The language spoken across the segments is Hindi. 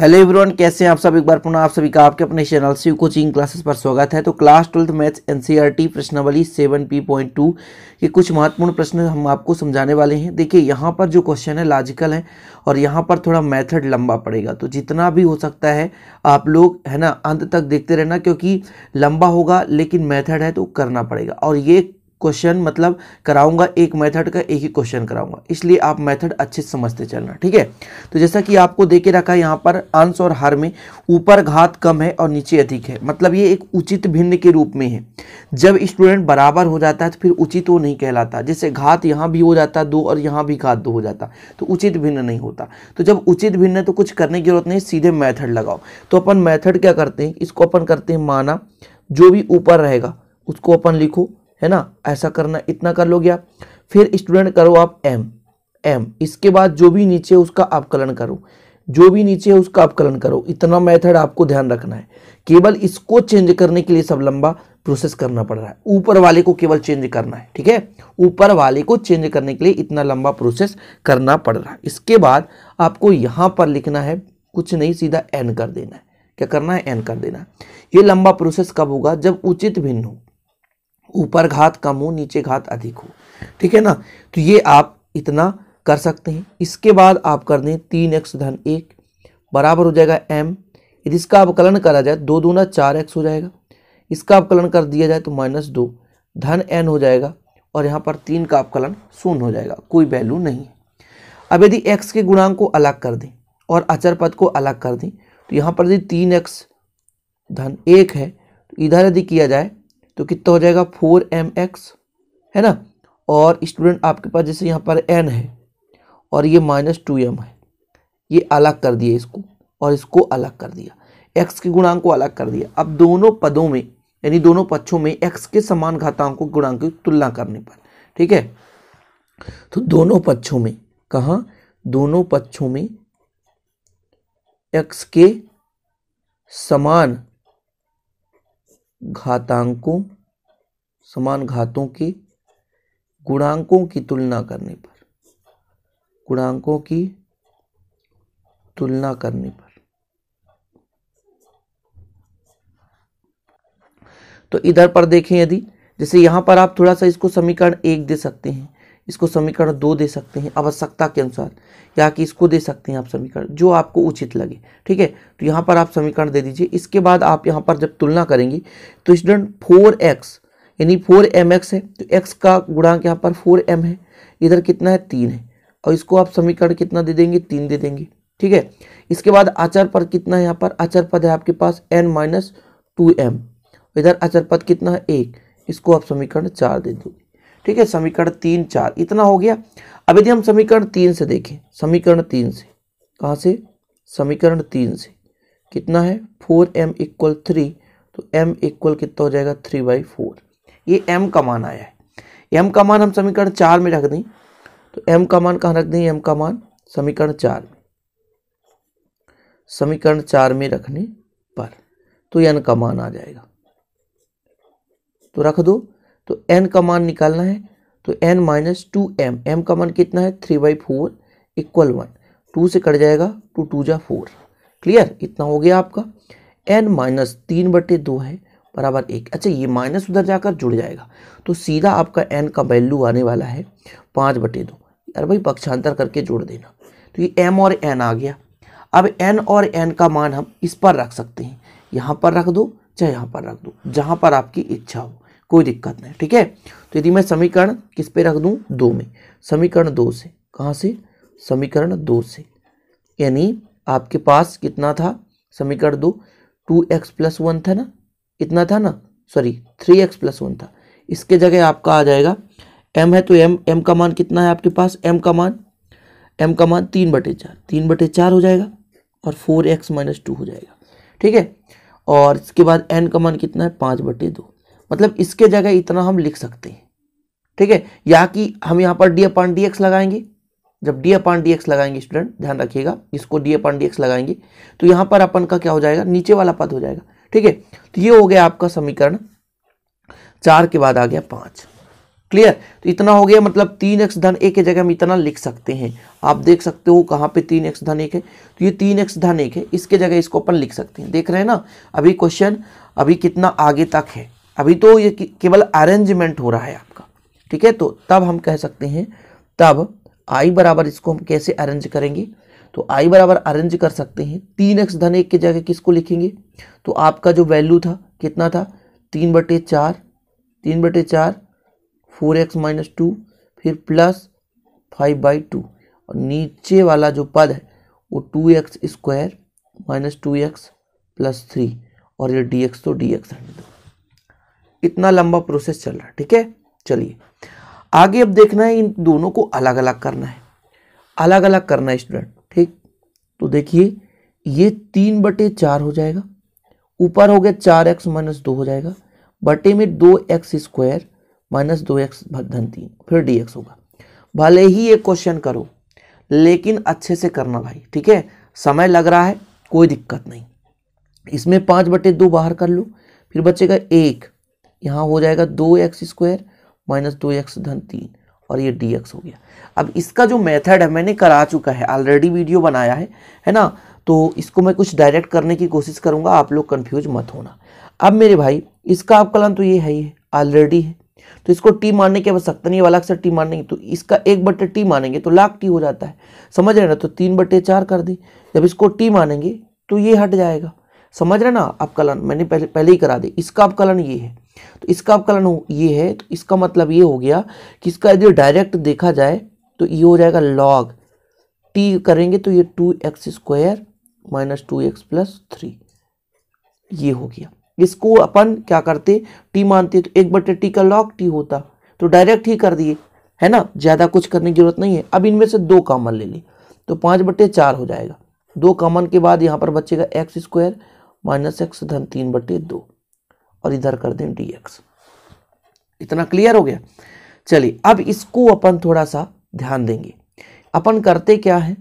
हेलो एवरीवन कैसे हैं आप सब एक बार पुनः आप सभी का आपके अपने चैनल शिव कोचिंग क्लासेस पर स्वागत है तो क्लास ट्वेल्थ मैथ्स एनसीईआरटी प्रश्नावली सेवन पी पॉइंट टू के कुछ महत्वपूर्ण प्रश्न हम आपको समझाने वाले हैं देखिए यहाँ पर जो क्वेश्चन है लॉजिकल है और यहाँ पर थोड़ा मेथड लंबा पड़ेगा तो जितना भी हो सकता है आप लोग है ना अंत तक देखते रहना क्योंकि लंबा होगा लेकिन मैथड है तो करना पड़ेगा और ये क्वेश्चन मतलब कराऊंगा एक मेथड का एक ही क्वेश्चन कराऊंगा इसलिए आप मेथड अच्छे से समझते चलना ठीक है तो जैसा कि आपको दे के रखा है यहाँ पर अंश और हार में ऊपर घात कम है और नीचे अधिक है मतलब ये एक उचित भिन्न के रूप में है जब स्टूडेंट बराबर हो जाता है तो फिर उचित वो नहीं कहलाता जैसे घात यहाँ भी हो जाता दो और यहाँ भी घात दो हो जाता तो उचित भिन्न नहीं होता तो जब उचित भिन्न है तो कुछ करने की जरूरत नहीं सीधे मैथड लगाओ तो अपन मैथड क्या करते हैं इसको अपन करते हैं माना जो भी ऊपर रहेगा उसको अपन लिखो है ना ऐसा करना इतना कर लोगे आप फिर स्टूडेंट करो आप एम एम इसके बाद जो भी नीचे उसका अपकलन करो जो भी नीचे है उसका अपकलन करो इतना मेथड आपको ध्यान रखना है केवल इसको चेंज करने के लिए सब लंबा प्रोसेस करना पड़ रहा है ऊपर वाले को केवल चेंज करना है ठीक है ऊपर वाले को चेंज करने के लिए इतना लंबा प्रोसेस करना पड़ रहा है इसके बाद आपको यहाँ पर लिखना है कुछ नहीं सीधा एन कर देना है क्या करना है एन कर देना है ये लंबा प्रोसेस कब होगा जब उचित भिन्न हो ऊपर घात कम हो नीचे घात अधिक हो ठीक है ना तो ये आप इतना कर सकते हैं इसके बाद आप कर दें तीन एक्स धन एक बराबर हो जाएगा एम यदि इसका अवकलन करा जाए दो दूना चार एक्स हो जाएगा इसका अवकलन कर दिया जाए तो माइनस दो धन एन हो जाएगा और यहाँ पर तीन का अवकलन शून्य हो जाएगा कोई वैल्यू नहीं है अब यदि एक्स के गुणांक को अलग कर दें और अचर पद को अलग कर दें तो यहाँ पर यदि तीन एक्स धन एक है तो इधर यदि किया जाए तो कितना हो जाएगा फोर एम एक्स है ना और स्टूडेंट आपके पास जैसे यहाँ पर एन है और ये माइनस टू एम है ये अलग कर दिया इसको और इसको अलग कर दिया एक्स के गुणांक को अलग कर दिया अब दोनों पदों में यानी दोनों पक्षों में एक्स के समान घातांक गुणांक की तुलना करने पर ठीक है तो दोनों पक्षों में कहा दोनों पक्षों में एक्स के समान घातांकों समान घातों के गुणांकों की तुलना करने पर गुणांकों की तुलना करने पर तो इधर पर देखें यदि जैसे यहां पर आप थोड़ा सा इसको समीकरण एक दे सकते हैं इसको समीकरण दो दे सकते हैं आवश्यकता के अनुसार या कि इसको दे सकते हैं आप समीकरण जो आपको उचित लगे ठीक है तो यहाँ पर आप समीकरण दे दीजिए इसके बाद आप यहाँ पर जब तुलना करेंगे तो स्टूडेंट फोर एक्स यानी फोर एम एक्स है तो एक्स का गुणांक यहाँ पर फोर एम है इधर कितना है तीन है और इसको आप समीकरण कितना दे देंगे तीन दे देंगे ठीक है इसके बाद आचार पद कितना है यहाँ पर आचार पद है आपके पास एन माइनस टू एम इधर आचार पद कितना है एक इसको आप समीकरण चार दे दो ठीक है समीकरण तीन चार इतना हो गया अब यदि हम समीकरण तीन से देखें समीकरण तीन से कहाँ से समीकरण तीन से कितना है फोर एम इक्वल थ्री तो m इक्वल कितना हो जाएगा थ्री बाई फोर ये m का मान आया है m का मान हम समीकरण चार में रख दें तो m का मान कहाँ रख दें m का मान समीकरण चार में समीकरण चार में रखने पर तो n का मान आ जाएगा तो रख दो तो एन का मान निकालना है तो n minus two m m का मान कितना है three by four equal one two से कट जाएगा टू टू जा फोर क्लियर इतना हो गया आपका एन माइनस तीन बटे दो है बराबर एक अच्छा ये माइनस उधर जाकर जुड़ जाएगा तो सीधा आपका एन का वैल्यू आने वाला है पाँच बटे दो यार भाई पक्षांतर करके जोड़ देना तो ये एम और एन आ गया अब एन और एन का मान हम इस पर रख सकते हैं यहाँ पर रख दो चाहे यहाँ पर रख दो जहाँ पर आपकी इच्छा हो कोई दिक्कत नहीं ठीक है तो यदि मैं समीकरण किस पे रख दूं दो में समीकरण दो से कहाँ से समीकरण दो से यानी आपके पास कितना था समीकरण दो टू एक्स प्लस वन था ना इतना था ना sorry three x plus one था इसके जगह आपका आ जाएगा एम है तो एम एम का मान कितना है आपके पास एम का मान एम का मान तीन बटे चार तीन बटे चार हो जाएगा और फोर एक्स माइनस टू हो जाएगा ठीक है और इसके बाद एन का मान कितना है पाँच बटे दो मतलब इसके जगह इतना हम लिख सकते हैं ठीक है या कि हम यहाँ पर डी अपॉन डी एक्स लगाएंगे जब डी अपॉन डी एक्स लगाएंगे स्टूडेंट ध्यान रखिएगा इसको डी अपॉन डी एक्स लगाएंगे तो यहाँ पर अपन का क्या हो जाएगा नीचे वाला पद हो जाएगा ठीक है तो ये हो गया आपका समीकरण चार के बाद आ गया पाँच क्लियर तो इतना हो गया मतलब तीन एक्स धन एक की जगह हम इतना लिख सकते हैं आप देख सकते हो कहाँ पे तीन एक्स धन एक है तो ये तीन एक्स धन एक है इसके जगह इसको अपन लिख सकते हैं देख रहे हैं ना अभी क्वेश्चन अभी कितना आगे तक है अभी तो ये केवल अरेंजमेंट हो रहा है आपका ठीक है तो तब हम कह सकते हैं तब आई बराबर इसको हम कैसे अरेंज करेंगे तो आई बराबर अरेंज कर सकते हैं तीन एक्स धन एक की जगह किसको लिखेंगे तो आपका जो वैल्यू था कितना था तीन बटे चार तीन बटे चार फोर एक्स माइनस टू फिर प्लस फाइव बाई टू और नीचे वाला जो पद है वो two x square minus two x plus three और ये डी एक्स तो डी एक्स हंड्रेड इतना लंबा प्रोसेस चल रहा है ठीक है चलिए आगे अब देखना है इन दोनों को अलग अलग करना है अलग अलग करना है स्टूडेंट ठीक तो देखिए ये तीन बटे चार हो जाएगा ऊपर हो गया चार एक्स माइनस दो हो जाएगा बटे में दो एक्स स्क्वायर माइनस दो एक्स धन तीन फिर डी एक्स होगा भले ही ये क्वेश्चन करो लेकिन अच्छे से करना भाई ठीक है समय लग रहा है कोई दिक्कत नहीं इसमें पाँच बटे दो बाहर कर लो फिर बचेगा एक यहाँ हो जाएगा दो एक्स स्क्वायर माइनस दो एक्स धन तीन और ये डी एक्स हो गया अब इसका जो मेथड है मैंने करा चुका है ऑलरेडी वीडियो बनाया है है ना तो इसको मैं कुछ डायरेक्ट करने की कोशिश करूँगा आप लोग कन्फ्यूज मत होना अब मेरे भाई इसका अवकलन तो ये है ही ऑलरेडी है तो इसको टी मानने की आवश्यकता नहीं वाला अक्सर टी की तो इसका एक बटे टी मानेंगे तो लाख टी हो जाता है समझ रहे ना तो तीन बटे चार कर दे जब इसको टी मानेंगे तो ये हट जाएगा समझ रहे ना अवकलन मैंने पहले पहले ही करा दी इसका अवकलन ये है तो इसका अवकलन ये है तो इसका मतलब ये हो गया कि इसका यदि डायरेक्ट देखा जाए तो ये हो जाएगा लॉग टी करेंगे तो ये two x square minus two x plus three ये हो गया इसको अपन क्या करते टी मानते तो एक बटे टी का लॉग टी होता तो डायरेक्ट ही कर दिए है ना ज़्यादा कुछ करने की जरूरत नहीं है अब इनमें से दो कामन ले ली तो पाँच बटे चार हो जाएगा दो कामन के बाद यहाँ पर बचेगा एक्स स्क्वायर माइनस एक्स धन तीन बटे दो और इधर कर दें डी एक्स इतना क्लियर हो गया चलिए अब इसको अपन थोड़ा सा ध्यान देंगे अपन करते क्या है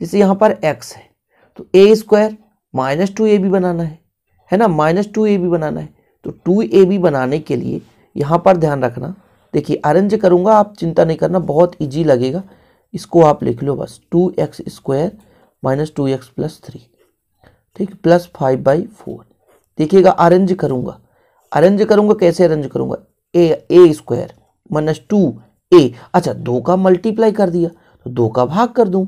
जैसे यहाँ पर एक्स है तो a square minus two a b बनाना है है ना माइनस टू ए बी बनाना है तो टू ए बी बनाने के लिए यहाँ पर ध्यान रखना देखिए अरेंज करूँगा आप चिंता नहीं करना बहुत ईजी लगेगा इसको आप लिख लो बस two x square minus two x plus three ठीक प्लस फाइव बाई फोर देखिएगा अरेंज करूंगा अरेंज करूंगा कैसे अरेंज करूंगा a a square minus two a अच्छा दो का मल्टीप्लाई कर दिया तो दो का भाग कर दूं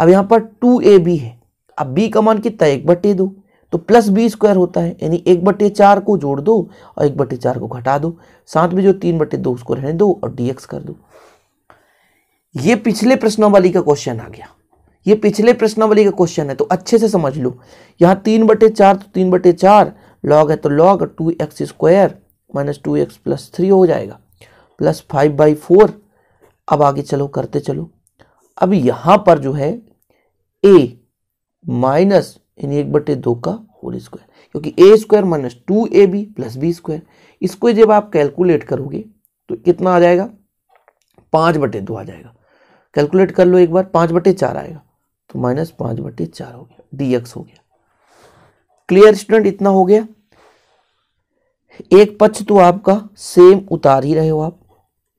अब यहां पर टू ए बी है अब बी का मान कितना एक बटे दो तो प्लस बी स्क्वायर होता है यानी एक बटे चार को जोड़ दो और एक बटे चार को घटा दो साथ में जो तीन बटे दो उसको रहने दो और डी एक्स कर दो ये पिछले प्रश्नों वाली का क्वेश्चन आ गया ये पिछले प्रश्नावली का क्वेश्चन है तो अच्छे से समझ लो यहाँ तीन बटे चार तो तीन बटे चार लॉग है तो log two x square minus two x plus three हो जाएगा प्लस फाइव बाई फोर अब आगे चलो करते चलो अब यहाँ पर जो है ए माइनस यानी एक बटे दो का होल स्क्वायर क्योंकि a square minus two a b plus b square इसको जब आप कैलकुलेट करोगे तो कितना आ जाएगा पाँच बटे दो आ जाएगा कैलकुलेट कर लो एक बार पाँच बटे चार आएगा तो माइनस पांच बटे चार हो गया डीएक्स हो गया क्लियर स्टूडेंट इतना हो गया एक पक्ष तो आपका सेम उतार ही रहे हो आप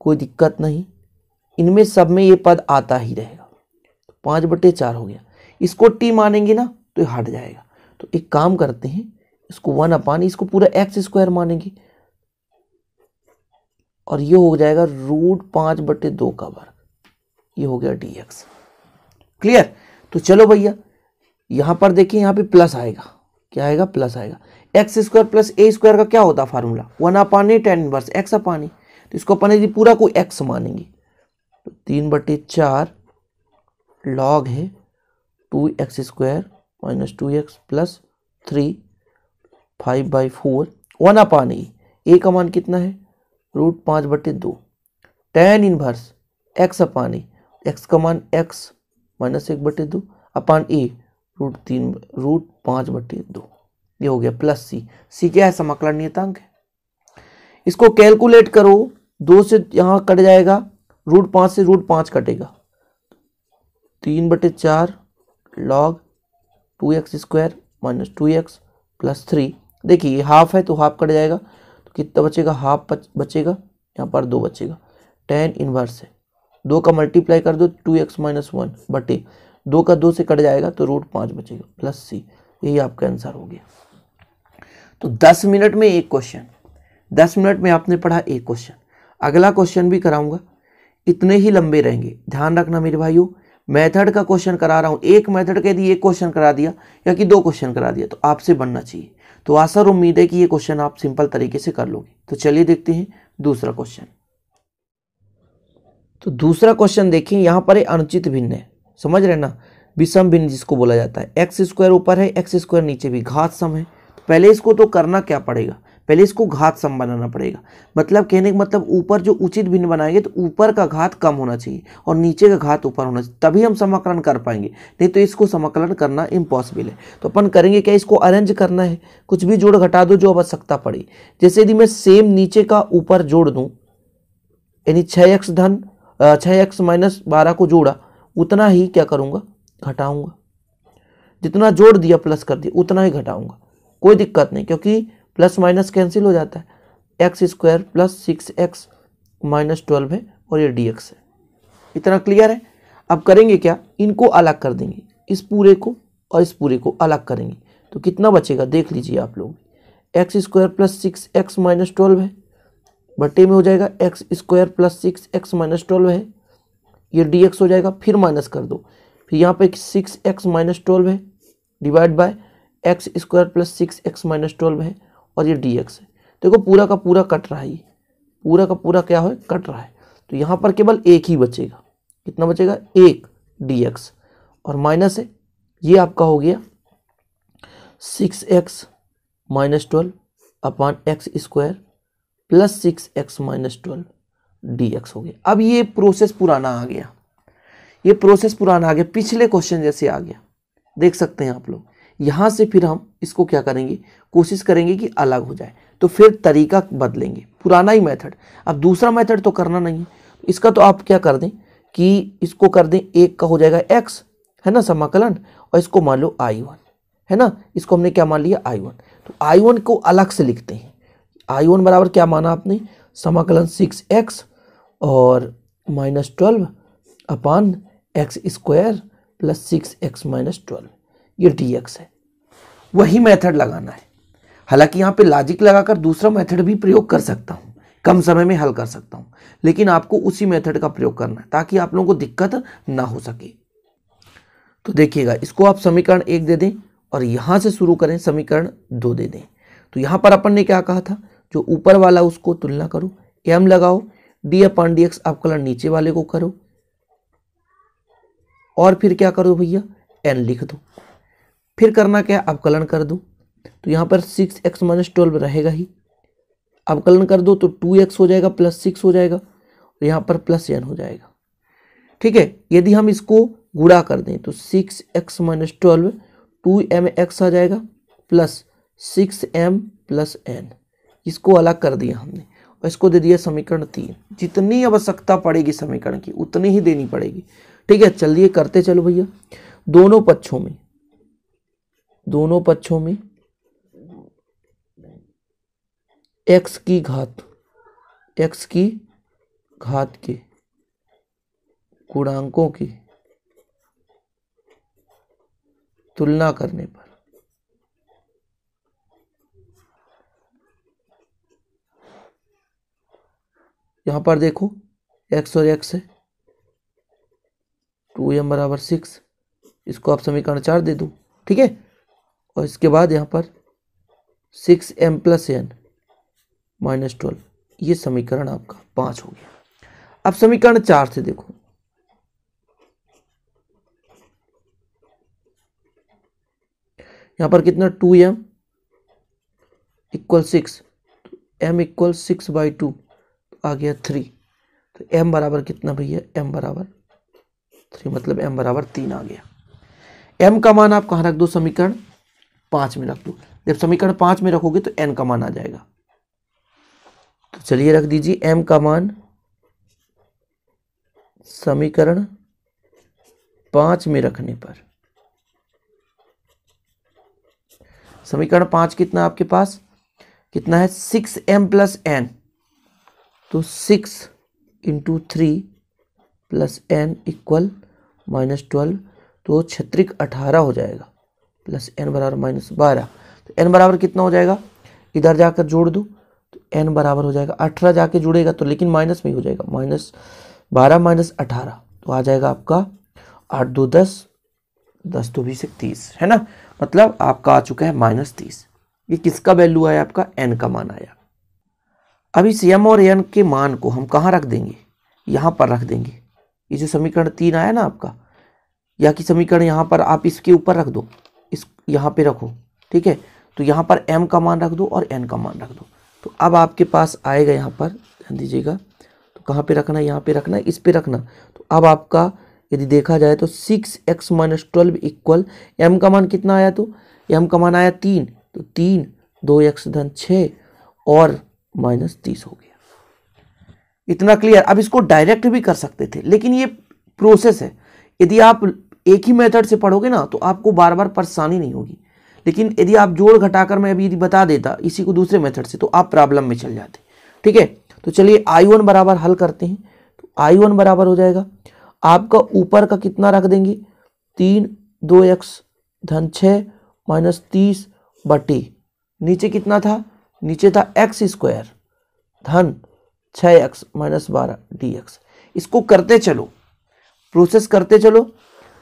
कोई दिक्कत नहीं इनमें सब में ये पद आता ही रहेगा तो पांच बटे चार हो गया इसको टी मानेंगे ना तो ये हट जाएगा तो एक काम करते हैं इसको वन अपान इसको पूरा एक्स स्क्वायर मानेंगे और ये हो जाएगा रूट पांच बटे दो का वर्ग ये हो गया डी एक्स क्लियर तो चलो भैया यहाँ पर देखिए यहाँ पे प्लस आएगा क्या आएगा प्लस आएगा x square plus a square का क्या होता है फार्मूला वन आ पानी टेन इनवर्स एक्स आ पानी तो इसको अपन यदि पूरा को एक्स मानेंगे तो तीन बटे चार लॉग है two x square minus two x plus three five by four one आ पानी ए का मान कितना है रूट पाँच बटे दो टेन इनवर्स एक्स आ पानी एक्स का मान एक्स माइनस एक बटे दो अपान ए रूट तीन रूट पाँच बटे दो ये हो गया प्लस सी सी क्या है समाकलन नियतांक है इसको कैलकुलेट करो दो से यहाँ कट जाएगा रूट पाँच से रूट पाँच कटेगा तीन बटे चार log two x square minus two x plus three देखिए हाफ है तो हाफ कट जाएगा तो कितना बचेगा हाफ बचेगा यहाँ पर दो बचेगा टेन इनवर्स है दो का मल्टीप्लाई कर दो टू एक्स माइनस वन बटे दो का दो से कट जाएगा तो रूट पाँच बचेगा प्लस सी यही आपका आंसर हो गया तो दस मिनट में एक क्वेश्चन दस मिनट में आपने पढ़ा एक क्वेश्चन अगला क्वेश्चन भी कराऊंगा इतने ही लंबे रहेंगे ध्यान रखना मेरे भाइयों मेथड का क्वेश्चन करा रहा हूँ एक मेथड के यदि एक क्वेश्चन करा दिया या कि दो क्वेश्चन करा दिया तो आपसे बनना चाहिए तो आशा और उम्मीद है कि ये क्वेश्चन आप सिंपल तरीके से कर लोगे तो चलिए देखते हैं दूसरा क्वेश्चन तो दूसरा क्वेश्चन देखें यहाँ पर अनुचित भिन्न है समझ रहे ना विषम भिन्न जिसको बोला जाता है एक्स स्क्वायर ऊपर है एक्स स्क्वायर नीचे भी घात सम है तो पहले इसको तो करना क्या पड़ेगा पहले इसको घात सम बनाना पड़ेगा मतलब कहने का मतलब ऊपर जो उचित भिन्न बनाएंगे तो ऊपर का घात कम होना चाहिए और नीचे का घात ऊपर होना चाहिए तभी हम समाकलन कर पाएंगे नहीं तो इसको समाकलन करना इम्पॉसिबल है तो अपन करेंगे क्या इसको अरेंज करना है कुछ भी जोड़ घटा दो जो आवश्यकता पड़ी जैसे यदि मैं सेम नीचे का ऊपर जोड़ दूँ यानी छः एक्स धन छः एक्स माइनस बारह को जोड़ा उतना ही क्या करूँगा घटाऊँगा जितना जोड़ दिया प्लस कर दिया उतना ही घटाऊँगा कोई दिक्कत नहीं क्योंकि प्लस माइनस कैंसिल हो जाता है x square plus six x minus twelve है और ये डी एक्स है इतना क्लियर है अब करेंगे क्या इनको अलग कर देंगे इस पूरे को और इस पूरे को अलग करेंगे तो कितना बचेगा देख लीजिए आप लोग x square plus six x minus twelve है बटे में हो जाएगा x square plus six x minus twelve है ये डी एक्स हो जाएगा फिर माइनस कर दो फिर यहाँ पे सिक्स एक्स माइनस ट्वेल्व है divide by x square plus six x minus twelve है और ये डी एक्स है देखो पूरा का पूरा कट रहा है ये पूरा का पूरा क्या हो कट रहा है तो यहाँ पर केवल एक ही बचेगा कितना बचेगा एक डी एक्स और माइनस है ये आपका हो गया six x minus twelve upon x square plus six x minus twelve d x हो गया अब ये प्रोसेस पुराना आ गया ये प्रोसेस पुराना आ गया पिछले क्वेश्चन जैसे आ गया देख सकते हैं आप लोग यहाँ से फिर हम इसको क्या करेंगे कोशिश करेंगे कि अलग हो जाए तो फिर तरीका बदलेंगे पुराना ही मेथड अब दूसरा मेथड तो करना नहीं है इसका तो आप क्या कर दें कि इसको कर दें एक का हो जाएगा एक्स है ना समाकलन और इसको मान लो आई वन है ना इसको हमने क्या मान लिया आई वन तो आई वन को अलग से लिखते हैं आई वन बराबर क्या माना आपने समाकलन सिक्स एक्स और minus twelve upon x square plus six x minus twelve ये डी एक्स है वही मेथड लगाना है हालांकि यहाँ पे लॉजिक लगाकर दूसरा मेथड भी प्रयोग कर सकता हूँ कम समय में हल कर सकता हूँ लेकिन आपको उसी मेथड का प्रयोग करना है ताकि आप लोगों को दिक्कत ना हो सके तो देखिएगा इसको आप समीकरण एक दे दें और यहाँ से शुरू करें समीकरण दो दे दें तो यहाँ पर अपन ने क्या कहा था जो ऊपर वाला उसको तुलना करो एम लगाओ डी अपॉन डी एक्स अवकलन नीचे वाले को करो और फिर क्या करो भैया एन लिख दो फिर करना क्या है अवकलन कर दो तो यहाँ पर सिक्स एक्स माइनस ट्वेल्व रहेगा ही अवकलन कर दो तो टू एक्स हो जाएगा प्लस सिक्स हो जाएगा और यहाँ पर प्लस एन हो जाएगा ठीक है यदि हम इसको गुड़ा कर दें तो six x minus twelve two m x आ जाएगा plus six m plus n इसको अलग कर दिया हमने और इसको दे दिया समीकरण तीन जितनी आवश्यकता पड़ेगी समीकरण की उतनी ही देनी पड़ेगी ठीक है चलिए करते चलो भैया दोनों पक्षों में दोनों पक्षों में एक्स की घात एक्स की घात के गुणांकों की तुलना करने पर यहाँ पर देखो एक्स और एक्स है टू एम बराबर सिक्स इसको आप समीकरण चार दे दो ठीक है और इसके बाद यहाँ पर six m plus n minus twelve ये समीकरण आपका पाँच हो गया अब समीकरण चार से देखो यहाँ पर कितना two m equal six m equal six by two आ गया थ्री तो एम बराबर कितना भैया एम बराबर थ्री मतलब एम बराबर तीन आ गया एम का मान आप कहाँ रख दो समीकरण पाँच में रख दो जब समीकरण पाँच में रखोगे तो एन का मान आ जाएगा तो चलिए रख दीजिए एम का मान समीकरण पाँच में रखने पर समीकरण पाँच कितना आपके पास कितना है सिक्स एम प्लस एन तो six into three plus n equal minus twelve तो छत्रिक अठारह हो जाएगा प्लस एन बराबर माइनस बारह तो एन बराबर कितना हो जाएगा इधर जाकर जोड़ दो तो एन बराबर हो जाएगा अठारह जाके जुड़ेगा तो लेकिन माइनस में ही हो जाएगा माइनस बारह माइनस अठारह तो आ जाएगा आपका आठ दो दस दस दो बीस तीस है ना मतलब आपका आ चुका है माइनस तीस ये किसका वैल्यू आया आपका एन का मान आया अब इस यम और एन के मान को हम कहाँ रख देंगे यहाँ पर रख देंगे ये जो समीकरण तीन आया ना आपका या कि समीकरण यहाँ पर आप इसके ऊपर रख दो इस यहाँ पे रखो ठीक है तो यहाँ पर m का मान रख दो और n का मान रख दो तो अब आपके पास आएगा यहाँ पर ध्यान दीजिएगा तो कहाँ पे रखना है यहाँ पे रखना है इस पे रखना तो अब आपका यदि देखा जाए तो six x minus twelve equal m का मान कितना आया तो एम का मान आया तीन तो तीन दो एक्स धन छः और माइनस तीस हो गया इतना क्लियर अब इसको डायरेक्ट भी कर सकते थे लेकिन ये प्रोसेस है यदि आप एक ही मेथड से पढ़ोगे ना तो आपको बार बार परेशानी नहीं होगी लेकिन यदि आप जोड़ घटाकर मैं अभी यदि बता देता इसी को दूसरे मेथड से तो आप प्रॉब्लम में चल जाते ठीक है तो चलिए आई वन बराबर हल करते हैं तो आई वन बराबर हो जाएगा आपका ऊपर का कितना रख देंगे तीन दो एक्स धन छः माइनस तीस बटे नीचे कितना था नीचे था एक्स स्क्वायर धन छः एक्स माइनस बारह डी एक्स इसको करते चलो प्रोसेस करते चलो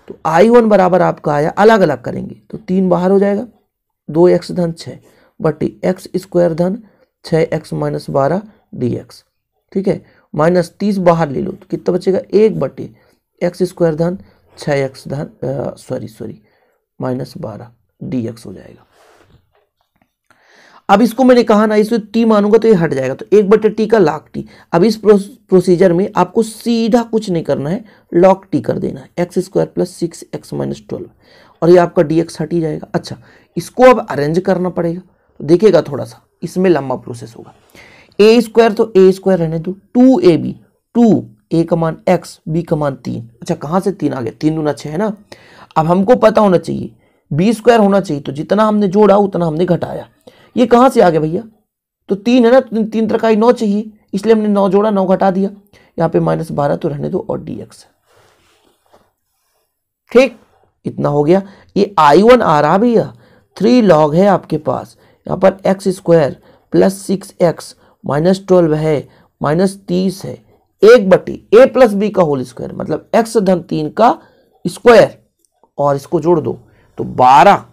तो आई वन बराबर आपका आया अलग अलग करेंगे तो तीन बाहर हो जाएगा दो एक्स धन छः बटे एक्स स्क्वायर धन छः एक्स माइनस बारह डी एक्स ठीक है माइनस तीस बाहर ले लो तो कितना बचेगा एक बटे एक्स स्क्वायर धन छ एक्स धन सॉरी सॉरी माइनस बारह डी एक्स हो जाएगा अब इसको मैंने कहा ना इसमें टी मानूंगा तो ये हट जाएगा तो एक बटे टी का लॉक टी अब इस प्रोसीजर में आपको सीधा कुछ नहीं करना है लॉक टी कर देना है x square plus six x minus twelve और ये आपका डी एक्स हट ही जाएगा अच्छा इसको अब अरेंज करना पड़ेगा तो देखेगा थोड़ा सा इसमें लंबा प्रोसेस होगा ए स्क्वायर तो ए स्क्वायर रहने दो two a b two a का मान एक्स बी का मान तीन अच्छा कहाँ से तीन आ गया तीन दूना छः है ना अब हमको पता होना चाहिए बी स्क्वायर होना चाहिए तो जितना हमने जोड़ा उतना हमने घटाया ये कहाँ से आ गया भैया तो तीन है ना तीन तरकाई नौ चाहिए इसलिए हमने नौ जोड़ा नौ घटा दिया यहाँ पे माइनस बारह तो रहने दो और डी एक्स ठीक इतना हो गया ये आई वन आ रहा भैया थ्री लॉग है आपके पास यहाँ पर x square plus six x minus twelve है माइनस तीस है एक बटी ए प्लस बी का होल स्क्वायर मतलब एक्स धन तीन का स्क्वायर और इसको जोड़ दो तो बारह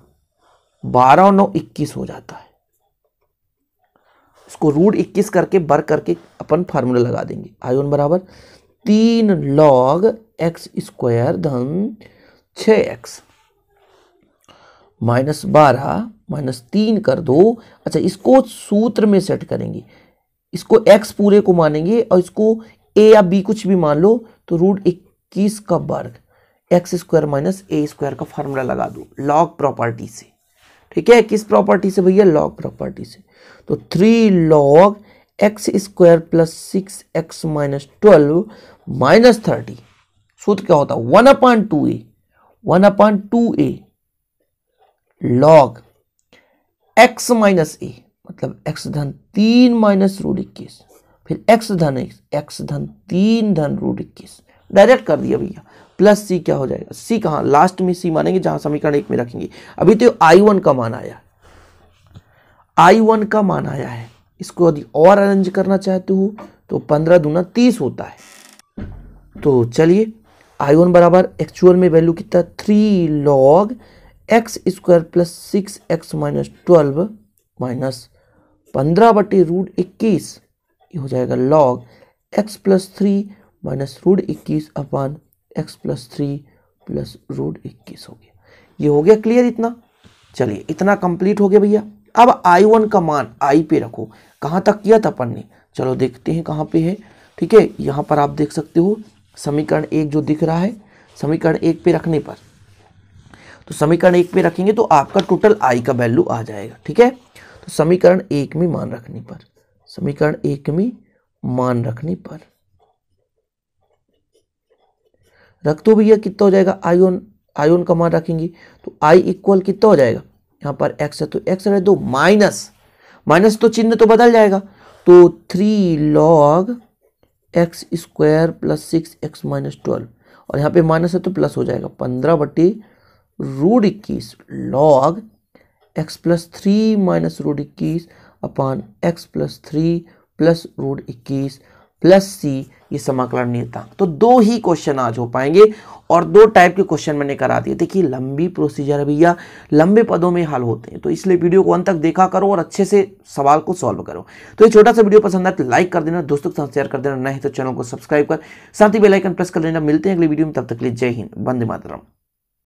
बारह और नौ इक्कीस हो जाता है उसको रूट इक्कीस करके बर करके अपन फार्मूला लगा देंगे आई वन बराबर तीन लॉग एक्स स्क्वायर धन छ एक्स माइनस बारह माइनस तीन कर दो अच्छा इसको सूत्र में सेट करेंगे इसको एक्स पूरे को मानेंगे और इसको ए या बी कुछ भी मान लो तो रूट इक्कीस का वर्ग x square minus a square का फार्मूला लगा दो लॉग प्रॉपर्टी से ठीक है किस प्रॉपर्टी से भैया लॉग प्रॉपर्टी से तो three log x square plus six x minus twelve minus thirty सूत्र क्या होता one upon two a one upon two a log x minus a मतलब एक्स धन तीन माइनस रूट इक्कीस फिर एक्स धन एक्स एक्स धन तीन धन रूट इक्कीस डायरेक्ट कर दिया भैया प्लस सी क्या हो जाएगा सी कहाँ लास्ट में सी मानेंगे जहां समीकरण एक में रखेंगे अभी तो आई वन का मान आया आई वन का मान आया है इसको यदि और अरेंज करना चाहते हो तो पंद्रह दूना तीस होता है तो चलिए आई वन बराबर एक्चुअल में वैल्यू कितना three log x square plus six x minus twelve minus पंद्रह बटे रूट इक्कीस ये हो जाएगा log x plus three minus root इक्कीस upon x plus three plus root इक्कीस हो गया ये हो गया क्लियर इतना चलिए इतना कंप्लीट हो गया भैया अब आई वन का मान आई पे रखो कहाँ तक किया था अपन ने चलो देखते हैं कहाँ पे है ठीक है यहाँ पर आप देख सकते हो समीकरण एक जो दिख रहा है समीकरण एक पे रखने पर तो समीकरण एक पे रखेंगे तो आपका टोटल आई का वैल्यू आ जाएगा ठीक है तो समीकरण एक में मान रखने पर समीकरण एक में मान रखने पर रख दो भैया कितना हो जाएगा आयोन आयोन का मान रखेंगे तो आई इक्वल कितना हो जाएगा यहाँ पर एक्स है तो एक्स रहे दो माइनस माइनस तो चिन्ह तो बदल जाएगा तो three log x square plus six x minus twelve और यहाँ पे माइनस है तो प्लस हो जाएगा पंद्रह बटी रूट इक्कीस log x plus three minus root इक्कीस upon x plus three plus root इक्कीस प्लस सी ये समाकलन नियतांक तो दो ही क्वेश्चन आज हो पाएंगे और दो टाइप के क्वेश्चन मैंने करा दिए देखिए लंबी प्रोसीजर है भैया लंबे पदों में हल होते हैं तो इसलिए वीडियो को अंत तक देखा करो और अच्छे से सवाल को सॉल्व करो तो ये छोटा सा वीडियो पसंद आए तो लाइक कर देना दोस्तों के साथ शेयर कर देना नहीं तो चैनल को सब्सक्राइब कर साथ ही बेलाइकन प्रेस कर लेना मिलते हैं अगले वीडियो में तब तक के लिए जय हिंद बंदे मातरम